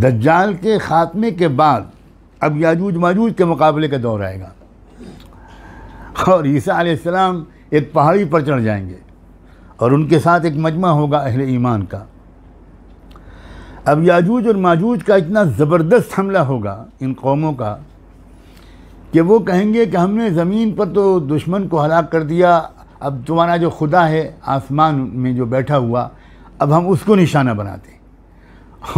दज्जाल के ख़ात्मे के बाद अब याजूज माजूज के मुकाबले का दौर आएगा और ईसा आसमाम एक पहाड़ी पर चढ़ जाएंगे और उनके साथ एक मजमा होगा अहल ईमान का अब याजूज और माजूज का इतना ज़बरदस्त हमला होगा इन कौमों का कि वो कहेंगे कि हमने ज़मीन पर तो दुश्मन को हलाक कर दिया अब तुम्हारा जो खुदा है आसमान में जो बैठा हुआ अब हम उसको निशाना बनाते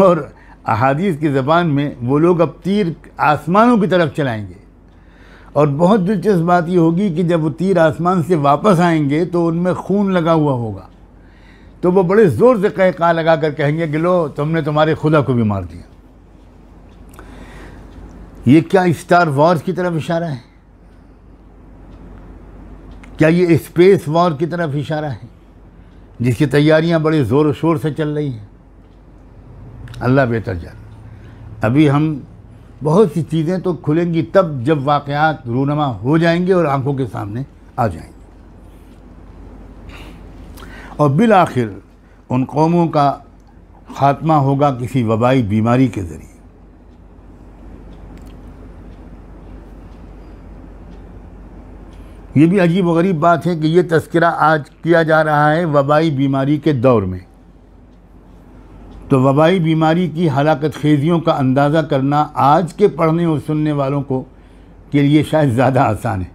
और अहादीस की ज़बान में वो लोग अब तीर आसमानों की तरफ चलाएंगे और बहुत दिलचस्प बात ये होगी कि जब वो तीर आसमान से वापस आएंगे तो उनमें खून लगा हुआ होगा तो वो बड़े ज़ोर से कह कहा लगा कर कहेंगे कि लो तुमने तुम्हारे खुदा को भी मार दिया ये क्या स्टार वॉर्स की तरफ इशारा है क्या ये स्पेस वॉर की तरफ इशारा है जिसकी तैयारियां बड़े ज़ोर शोर से चल रही हैं अल्लाह बेहतर जान अभी हम बहुत सी चीज़ें तो खुलेंगी तब जब वाकयात रूनमा हो जाएंगे और आंखों के सामने आ जाएंगे और बिल आखिर उन कौमों का खात्मा होगा किसी वबाई बीमारी के ज़रिए ये भी अजीब व गरीब बात है कि ये तस्करा आज किया जा रहा है वबाई बीमारी के दौर में तो वबाई बीमारी की हलाकत खेजियों का अंदाज़ा करना आज के पढ़ने और सुनने वालों को के लिए शायद ज़्यादा आसान है